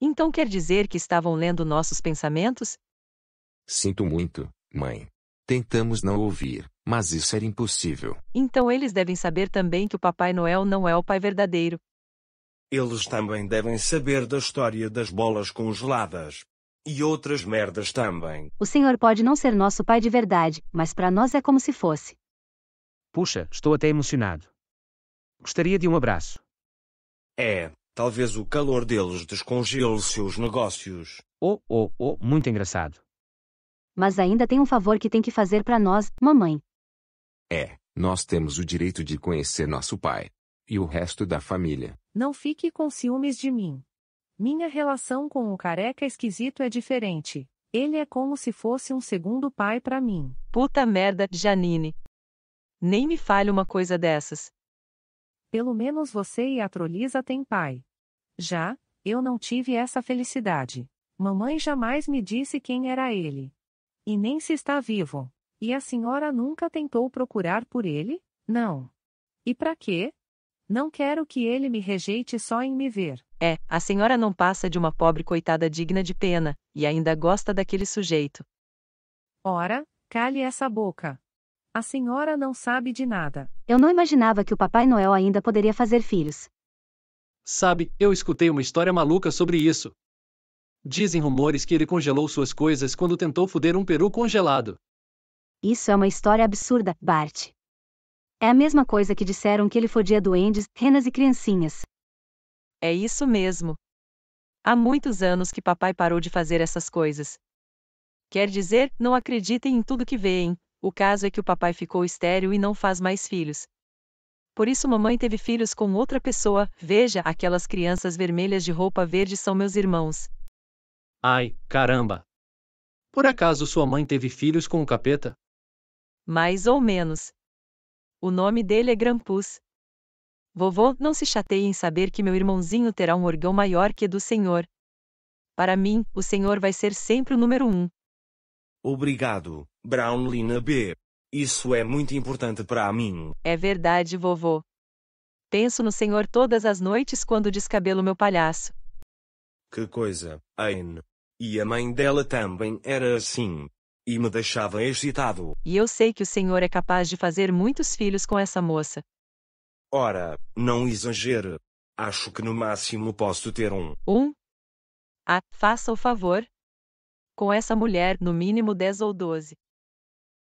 Então quer dizer que estavam lendo nossos pensamentos? Sinto muito, mãe. Tentamos não ouvir, mas isso era impossível. Então eles devem saber também que o Papai Noel não é o pai verdadeiro. Eles também devem saber da história das bolas congeladas. E outras merdas também. O senhor pode não ser nosso pai de verdade, mas para nós é como se fosse. Puxa, estou até emocionado. Gostaria de um abraço. É, Talvez o calor deles descongele seus negócios. Oh, oh, oh, muito engraçado. Mas ainda tem um favor que tem que fazer para nós, mamãe. É, nós temos o direito de conhecer nosso pai. E o resto da família. Não fique com ciúmes de mim. Minha relação com o careca esquisito é diferente. Ele é como se fosse um segundo pai para mim. Puta merda, Janine. Nem me fale uma coisa dessas. Pelo menos você e a Trolisa têm pai. Já, eu não tive essa felicidade. Mamãe jamais me disse quem era ele. E nem se está vivo. E a senhora nunca tentou procurar por ele? Não. E para quê? Não quero que ele me rejeite só em me ver. É, a senhora não passa de uma pobre coitada digna de pena, e ainda gosta daquele sujeito. Ora, cale essa boca. A senhora não sabe de nada. Eu não imaginava que o Papai Noel ainda poderia fazer filhos. Sabe, eu escutei uma história maluca sobre isso. Dizem rumores que ele congelou suas coisas quando tentou foder um peru congelado. Isso é uma história absurda, Bart. É a mesma coisa que disseram que ele fodia duendes, renas e criancinhas. É isso mesmo. Há muitos anos que papai parou de fazer essas coisas. Quer dizer, não acreditem em tudo que veem. O caso é que o papai ficou estéril e não faz mais filhos, por isso mamãe teve filhos com outra pessoa. Veja, aquelas crianças vermelhas de roupa verde são meus irmãos. Ai, caramba! Por acaso sua mãe teve filhos com o capeta? Mais ou menos. O nome dele é Grampus. Vovô, não se chateie em saber que meu irmãozinho terá um orgão maior que do senhor. Para mim, o senhor vai ser sempre o número um. Obrigado, Brownlina B. Isso é muito importante para mim. É verdade, vovô. Penso no senhor todas as noites quando descabelo meu palhaço. Que coisa, Anne. E a mãe dela também era assim. E me deixava excitado. E eu sei que o senhor é capaz de fazer muitos filhos com essa moça. Ora, não exagere. Acho que no máximo posso ter um. Um? Ah, faça o favor. Com essa mulher, no mínimo 10 ou 12.